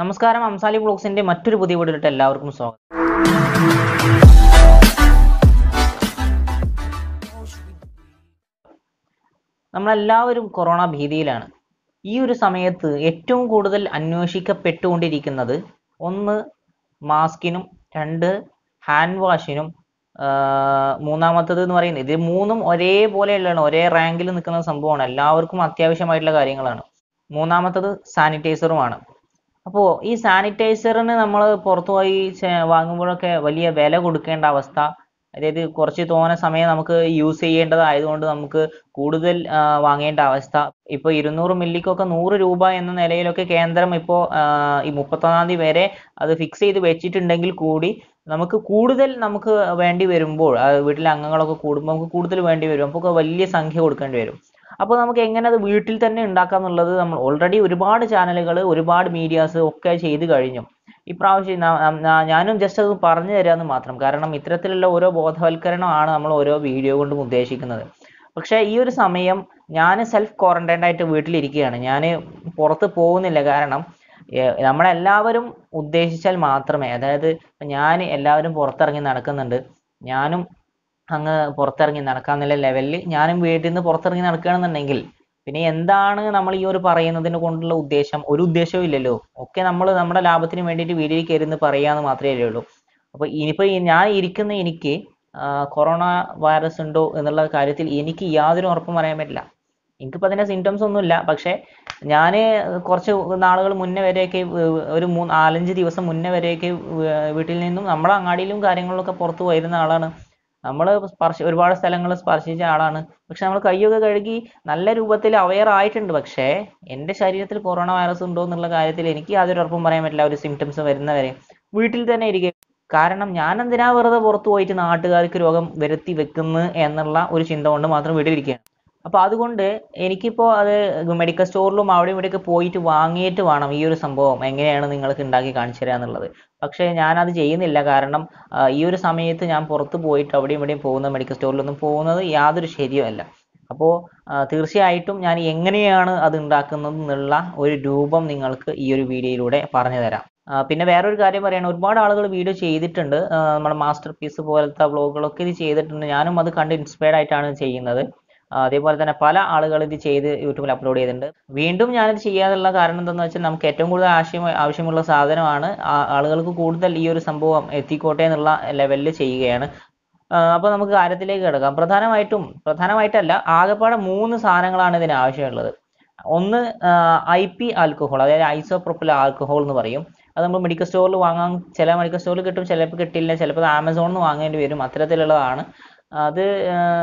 നമസ്കാരം അംസാലി ബ്ലോഗ്സിന്റെ മറ്റൊരു പുതിയ വീഡിയോയിലോട്ട് എല്ലാവർക്കും സ്വാഗതം നമ്മളെല്ലാവരും കൊറോണ ഭീതിയിലാണ് ഈ ഒരു സമയത്ത് ഏറ്റവും കൂടുതൽ അന്വേഷിക്കപ്പെട്ടുകൊണ്ടിരിക്കുന്നത് ഒന്ന് മാസ്കിനും രണ്ട് ഹാൻഡ് വാഷിനും മൂന്നാമത്തത് എന്ന് പറയുന്നത് ഇത് മൂന്നും ഒരേപോലെയുള്ളതാണ് ഒരേ റാങ്കിൽ നിൽക്കുന്ന സംഭവമാണ് എല്ലാവർക്കും അത്യാവശ്യമായിട്ടുള്ള കാര്യങ്ങളാണ് മൂന്നാമത്തത് സാനിറ്റൈസറുമാണ് അപ്പോൾ ഈ സാനിറ്റൈസറിന് നമ്മൾ പുറത്തു പോയി വാങ്ങുമ്പോഴൊക്കെ വലിയ വില കൊടുക്കേണ്ട അവസ്ഥ അതായത് കുറച്ച് തോനെ സമയം നമുക്ക് യൂസ് ചെയ്യേണ്ടതായതുകൊണ്ട് നമുക്ക് കൂടുതൽ വാങ്ങേണ്ട അവസ്ഥ ഇപ്പൊ ഇരുന്നൂറ് മില്ലിക്കൊക്കെ നൂറ് രൂപ എന്ന നിലയിലൊക്കെ കേന്ദ്രം ഇപ്പോൾ ഈ മുപ്പത്തൊന്നാം തീയതി വരെ അത് ഫിക്സ് ചെയ്ത് വെച്ചിട്ടുണ്ടെങ്കിൽ കൂടി നമുക്ക് കൂടുതൽ നമുക്ക് വേണ്ടി വരുമ്പോൾ വീട്ടിലെ അംഗങ്ങളൊക്കെ കൂടുമ്പോൾ നമുക്ക് കൂടുതൽ വേണ്ടി വരും നമുക്ക് വലിയ സംഖ്യ കൊടുക്കേണ്ടി വരും അപ്പോൾ നമുക്ക് എങ്ങനെ അത് വീട്ടിൽ തന്നെ ഉണ്ടാക്കാം എന്നുള്ളത് നമ്മൾ ഓൾറെഡി ഒരുപാട് ചാനലുകൾ ഒരുപാട് മീഡിയാസ് ഒക്കെ ചെയ്തു കഴിഞ്ഞു ഇപ്രാവശ്യം ഞാനും ജസ്റ്റ് അത് പറഞ്ഞു തരാമെന്ന് മാത്രം കാരണം ഇത്തരത്തിലുള്ള ഓരോ ബോധവൽക്കരണമാണ് നമ്മൾ ഓരോ വീഡിയോ കൊണ്ടും ഉദ്ദേശിക്കുന്നത് പക്ഷേ ഈ ഒരു സമയം ഞാൻ സെൽഫ് ക്വാറന്റൈൻ ആയിട്ട് വീട്ടിലിരിക്കുകയാണ് ഞാൻ പുറത്ത് പോകുന്നില്ല കാരണം നമ്മളെല്ലാവരും ഉദ്ദേശിച്ചാൽ മാത്രമേ അതായത് ഞാൻ എല്ലാവരും പുറത്തിറങ്ങി നടക്കുന്നുണ്ട് ഞാനും അങ്ങ് പുറത്തിറങ്ങി നടക്കാം എന്നുള്ള ലെവലിൽ ഞാനും വീട്ടിൽ നിന്ന് പുറത്തിറങ്ങി നടക്കുകയാണെന്നുണ്ടെങ്കിൽ പിന്നെ എന്താണ് നമ്മൾ ഈ ഒരു പറയുന്നതിന് കൊണ്ടുള്ള ഉദ്ദേശം ഒരു ഉദ്ദേശവും ഇല്ലല്ലോ ഒക്കെ നമ്മൾ നമ്മുടെ ലാഭത്തിന് വേണ്ടിയിട്ട് വീട്ടിൽ പറയുക എന്ന് മാത്രമേ ഉള്ളൂ അപ്പൊ ഇനിയിപ്പോ ഞാൻ ഇരിക്കുന്ന എനിക്ക് കൊറോണ വൈറസ് ഉണ്ടോ എന്നുള്ള കാര്യത്തിൽ എനിക്ക് യാതൊരു ഉറപ്പും പറയാൻ പറ്റില്ല എനിക്കിപ്പോ അതിന്റെ സിംറ്റംസ് ഒന്നുമില്ല പക്ഷേ ഞാൻ കുറച്ച് നാളുകൾ മുന്നേ വരെയൊക്കെ ഒരു മൂന്ന് നാലഞ്ച് ദിവസം മുന്നേ വരെയൊക്കെ വീട്ടിൽ നിന്നും നമ്മളെ അങ്ങാടിയിലും കാര്യങ്ങളിലൊക്കെ പുറത്തു പോയിരുന്ന ആളാണ് നമ്മൾ സ്പർശ ഒരുപാട് സ്ഥലങ്ങൾ സ്പർശിച്ച ആളാണ് പക്ഷെ നമ്മൾ കൈയൊക്കെ കഴുകി നല്ല രൂപത്തിൽ അവയർ ആയിട്ടുണ്ട് പക്ഷേ എൻ്റെ ശരീരത്തിൽ കൊറോണ വൈറസ് ഉണ്ടോ എന്നുള്ള കാര്യത്തിൽ എനിക്ക് യാതൊരു ഉറപ്പും പറയാൻ പറ്റില്ല ഒരു സിംറ്റംസ് വരുന്നവരെ വീട്ടിൽ തന്നെ ഇരിക്കുക കാരണം ഞാൻ എന്തിനാ വെറുതെ പുറത്തു പോയിട്ട് നാട്ടുകാർക്ക് രോഗം വരുത്തി വെക്കുന്നു എന്നുള്ള ഒരു ചിന്ത കൊണ്ട് മാത്രം വീട്ടിലിരിക്കുകയാണ് അപ്പോൾ അതുകൊണ്ട് എനിക്കിപ്പോ അത് മെഡിക്കൽ സ്റ്റോറിലും അവിടെ ഇവിടെയൊക്കെ പോയിട്ട് വാങ്ങിയിട്ട് വേണം ഈ ഒരു സംഭവം എങ്ങനെയാണ് നിങ്ങൾക്ക് ഉണ്ടാക്കി കാണിച്ചു തരാ എന്നുള്ളത് പക്ഷേ ഞാനത് ചെയ്യുന്നില്ല കാരണം ഈ ഒരു സമയത്ത് ഞാൻ പുറത്ത് പോയിട്ട് അവിടെയും ഇവിടെയും പോകുന്ന മെഡിക്കൽ സ്റ്റോറിലൊന്നും പോകുന്നത് യാതൊരു ശരിയുമല്ല അപ്പോൾ തീർച്ചയായിട്ടും ഞാൻ എങ്ങനെയാണ് അത് ഉണ്ടാക്കുന്നത് എന്നുള്ള ഒരു രൂപം നിങ്ങൾക്ക് ഈ ഒരു വീഡിയോയിലൂടെ പറഞ്ഞു തരാം പിന്നെ വേറൊരു കാര്യം പറയണം ഒരുപാട് ആളുകൾ വീഡിയോ ചെയ്തിട്ടുണ്ട് നമ്മുടെ മാസ്റ്റർ പീസ് പോലത്തെ വ്ളോഗുകളൊക്കെ ഇത് ചെയ്തിട്ടുണ്ട് ഞാനും അത് കണ്ട് ഇൻസ്പയർഡ് ആയിട്ടാണ് ചെയ്യുന്നത് അതേപോലെ തന്നെ പല ആളുകൾ ഇത് ചെയ്ത് യൂട്യൂബിൽ അപ്ലോഡ് ചെയ്തിട്ടുണ്ട് വീണ്ടും ഞാനിത് ചെയ്യാനുള്ള കാരണം എന്താണെന്ന് വെച്ചാൽ നമുക്ക് ഏറ്റവും കൂടുതൽ ആവശ്യം ആവശ്യമുള്ള സാധനമാണ് ആളുകൾക്ക് കൂടുതൽ ഈ ഒരു സംഭവം എത്തിക്കോട്ടെ എന്നുള്ള ലെവലിൽ ചെയ്യുകയാണ് അപ്പോൾ നമുക്ക് കാര്യത്തിലേക്ക് കിടക്കാം പ്രധാനമായിട്ടും പ്രധാനമായിട്ടല്ല ആകെപ്പാടെ മൂന്ന് സാധനങ്ങളാണ് ഇതിന് ആവശ്യമുള്ളത് ഒന്ന് ഐ പി ആൽക്കഹോൾ അതായത് ഐസോപ്രോപ്പിൽ ആൽക്കഹോൾ എന്ന് പറയും അത് നമ്മൾ മെഡിക്കൽ സ്റ്റോറിൽ വാങ്ങാൻ ചില മെഡിക്കൽ സ്റ്റോറിൽ കിട്ടും ചിലപ്പോൾ കിട്ടില്ല ചിലപ്പോൾ ആമസോണിൽ നിന്ന് വാങ്ങേണ്ടി വരും അത്തരത്തിലുള്ളതാണ് അത്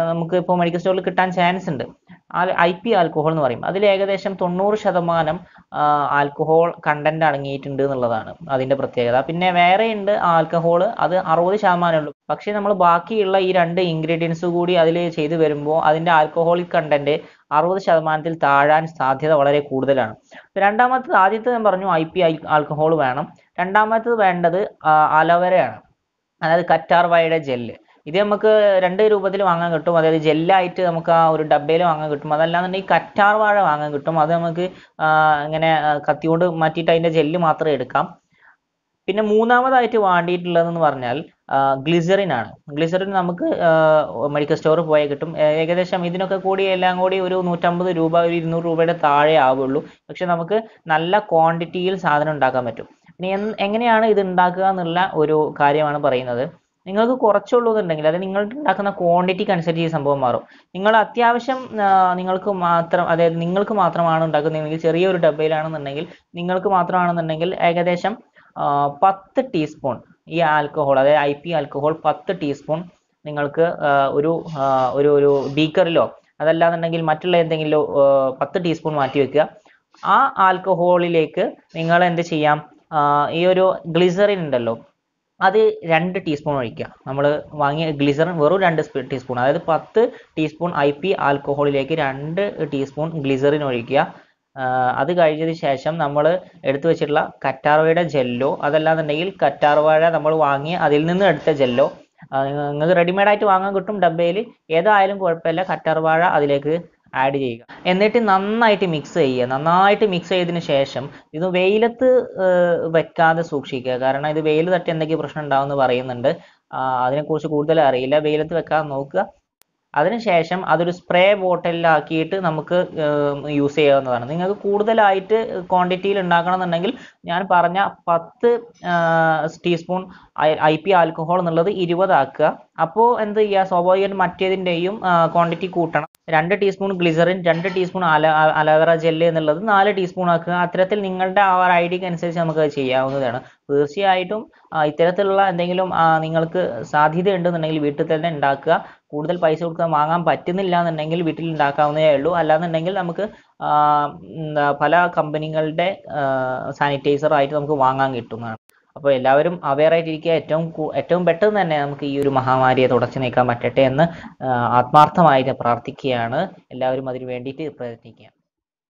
നമുക്ക് ഇപ്പോൾ മെഡിക്കൽ സ്റ്റോറിൽ കിട്ടാൻ ചാൻസ് ഉണ്ട് ഐ പി ആൽക്കഹോൾ എന്ന് പറയും അതിൽ ഏകദേശം തൊണ്ണൂറ് ശതമാനം ആൽക്കഹോൾ കണ്ടന്റ് അടങ്ങിയിട്ടുണ്ട് എന്നുള്ളതാണ് അതിന്റെ പ്രത്യേകത പിന്നെ വേറെ ഉണ്ട് ആൽക്കഹോൾ അത് അറുപത് ശതമാനം ഉള്ളൂ പക്ഷേ നമ്മൾ ബാക്കിയുള്ള ഈ രണ്ട് ഇൻഗ്രീഡിയൻസ് കൂടി അതിൽ ചെയ്തു വരുമ്പോൾ അതിന്റെ ആൽക്കഹോളിക് കണ്ടന്റ് അറുപത് ശതമാനത്തിൽ താഴാൻ സാധ്യത വളരെ കൂടുതലാണ് രണ്ടാമത്തത് ആദ്യത്തെ ഞാൻ പറഞ്ഞു ഐ പി ആൽക്കഹോൾ വേണം രണ്ടാമത്തത് വേണ്ടത് അലവരയാണ് അതായത് കറ്റാർവാഴയുടെ ജെല്ല് ഇത് നമുക്ക് രണ്ട് രൂപത്തിൽ വാങ്ങാൻ കിട്ടും അതായത് ജെല്ലായിട്ട് നമുക്ക് ആ ഒരു ഡബ്ബയിൽ വാങ്ങാൻ കിട്ടും അതല്ലാന്നുണ്ടെങ്കിൽ കറ്റാർ വാഴ വാങ്ങാൻ കിട്ടും അത് നമുക്ക് ഇങ്ങനെ കത്തിയോണ്ട് മാറ്റിയിട്ട് അതിൻ്റെ ജെല്ല് മാത്രമേ എടുക്കാം പിന്നെ മൂന്നാമതായിട്ട് വാണ്ടിയിട്ടുള്ളതെന്ന് പറഞ്ഞാൽ ഗ്ലിസറിൻ ആണ് ഗ്ലിസറിൻ നമുക്ക് മെഡിക്കൽ സ്റ്റോറിൽ പോയാൽ കിട്ടും ഏകദേശം ഇതിനൊക്കെ കൂടി എല്ലാം കൂടി ഒരു നൂറ്റമ്പത് രൂപ ഒരു ഇരുന്നൂറ് രൂപയുടെ താഴെ ആവുള്ളൂ പക്ഷെ നമുക്ക് നല്ല ക്വാണ്ടിറ്റിയിൽ സാധനം ഉണ്ടാക്കാൻ പറ്റും പിന്നെ എങ്ങനെയാണ് ഇത് ഉണ്ടാക്കുക എന്നുള്ള ഒരു കാര്യമാണ് പറയുന്നത് നിങ്ങൾക്ക് കുറച്ചുള്ളൂ എന്നുണ്ടെങ്കിൽ അത് നിങ്ങൾ ഉണ്ടാക്കുന്ന ക്വാണ്ടിറ്റിക്ക് അനുസരിച്ച് ഈ സംഭവം മാറും നിങ്ങൾ അത്യാവശ്യം നിങ്ങൾക്ക് മാത്രം അതായത് നിങ്ങൾക്ക് മാത്രമാണ് ഉണ്ടാക്കുന്നതെങ്കിൽ ചെറിയൊരു ഡബയിലാണെന്നുണ്ടെങ്കിൽ നിങ്ങൾക്ക് മാത്രമാണെന്നുണ്ടെങ്കിൽ ഏകദേശം പത്ത് ടീസ്പൂൺ ഈ ആൽക്കഹോൾ അതായത് ഐ പി ആൽക്കഹോൾ പത്ത് ടീസ്പൂൺ നിങ്ങൾക്ക് ഒരു ഒരു ഒരു ബീക്കറിലോ അതല്ലാന്നുണ്ടെങ്കിൽ മറ്റുള്ള എന്തെങ്കിലും പത്ത് ടീസ്പൂൺ മാറ്റി വെക്കുക ആ ആൽക്കഹോളിലേക്ക് നിങ്ങൾ എന്ത് ചെയ്യാം ഈ ഒരു ഗ്ലിസറിൻ ഉണ്ടല്ലോ അത് രണ്ട് ടീസ്പൂൺ ഒഴിക്കുക നമ്മൾ വാങ്ങിയ ഗ്ലിസറിൻ വെറും രണ്ട് ടീസ്പൂൺ അതായത് പത്ത് ടീസ്പൂൺ ഐ പി ആൽക്കഹോളിലേക്ക് രണ്ട് ടീസ്പൂൺ ഗ്ലിസറിൻ ഒഴിക്കുക അത് കഴിഞ്ഞതിന് ശേഷം നമ്മൾ എടുത്തു വെച്ചിട്ടുള്ള കറ്റാർവയുടെ ജെല്ലോ അതല്ലാന്നുണ്ടെങ്കിൽ കറ്റാർവാഴ നമ്മൾ വാങ്ങി അതിൽ നിന്ന് എടുത്ത ജെല്ലോ നിങ്ങൾക്ക് റെഡിമെയ്ഡായിട്ട് ആയിട്ട് വാങ്ങാൻ കിട്ടും ഡബ്ബയിൽ ഏതായാലും കുഴപ്പമില്ല കറ്റാർവാഴ അതിലേക്ക് ആഡ് ചെയ്യുക എന്നിട്ട് നന്നായിട്ട് മിക്സ് ചെയ്യുക നന്നായിട്ട് മിക്സ് ചെയ്തതിന് ശേഷം ഇത് വെയിലത്ത് വെക്കാതെ സൂക്ഷിക്കുക കാരണം ഇത് വെയിൽ തട്ടി എന്തെങ്കിലും പ്രശ്നം ഉണ്ടാവുമെന്ന് പറയുന്നുണ്ട് അതിനെക്കുറിച്ച് കൂടുതൽ അറിയില്ല വെയിലത്ത് വെക്കാതെ നോക്കുക അതിനുശേഷം അതൊരു സ്പ്രേ ബോട്ടലിലാക്കിയിട്ട് നമുക്ക് യൂസ് ചെയ്യാവുന്നതാണ് നിങ്ങൾക്ക് കൂടുതലായിട്ട് ക്വാണ്ടിറ്റിയിൽ ഉണ്ടാക്കണമെന്നുണ്ടെങ്കിൽ ഞാൻ പറഞ്ഞ പത്ത് ടീസ്പൂൺ ഐ പി ആൽക്കഹോൾ എന്നുള്ളത് ഇരുപതാക്കുക അപ്പോൾ എന്ത് ചെയ്യുക സ്വാഭാവികമായിട്ട് മറ്റേതിൻ്റെയും ക്വാണ്ടിറ്റി കൂട്ടണം രണ്ട് ടീസ്പൂൺ ഗ്ലിസറിൻ രണ്ട് ടീസ്പൂൺ അല അലോവേറ ജെല്ല് എന്നുള്ളത് നാല് ടീസ്പൂൺ ആക്കുക അത്തരത്തിൽ നിങ്ങളുടെ ആ ഒരു ഐഡിയക്ക് അനുസരിച്ച് നമുക്ക് അത് ചെയ്യാവുന്നതാണ് തീർച്ചയായിട്ടും ഇത്തരത്തിലുള്ള എന്തെങ്കിലും നിങ്ങൾക്ക് സാധ്യത ഉണ്ടെന്നുണ്ടെങ്കിൽ വീട്ടിൽ തന്നെ ഉണ്ടാക്കുക കൂടുതൽ പൈസ കൊടുക്കാൻ വാങ്ങാൻ പറ്റുന്നില്ല എന്നുണ്ടെങ്കിൽ വീട്ടിൽ ഉണ്ടാക്കാവുന്നതേ ഉള്ളൂ അല്ലാന്നുണ്ടെങ്കിൽ നമുക്ക് പല കമ്പനികളുടെ സാനിറ്റൈസർ ആയിട്ട് നമുക്ക് വാങ്ങാൻ കിട്ടുന്നതാണ് അപ്പോൾ എല്ലാവരും അവെയർ ആയിട്ടിരിക്കുക ഏറ്റവും ഏറ്റവും പെട്ടെന്ന് തന്നെ നമുക്ക് ഈ ഒരു മഹാമാരിയെ തുടച്ചു നീക്കാൻ പറ്റട്ടെ എന്ന് ആത്മാർത്ഥമായിട്ട് പ്രാർത്ഥിക്കുകയാണ് എല്ലാവരും അതിനു വേണ്ടിയിട്ട് പ്രയത്നിക്കുക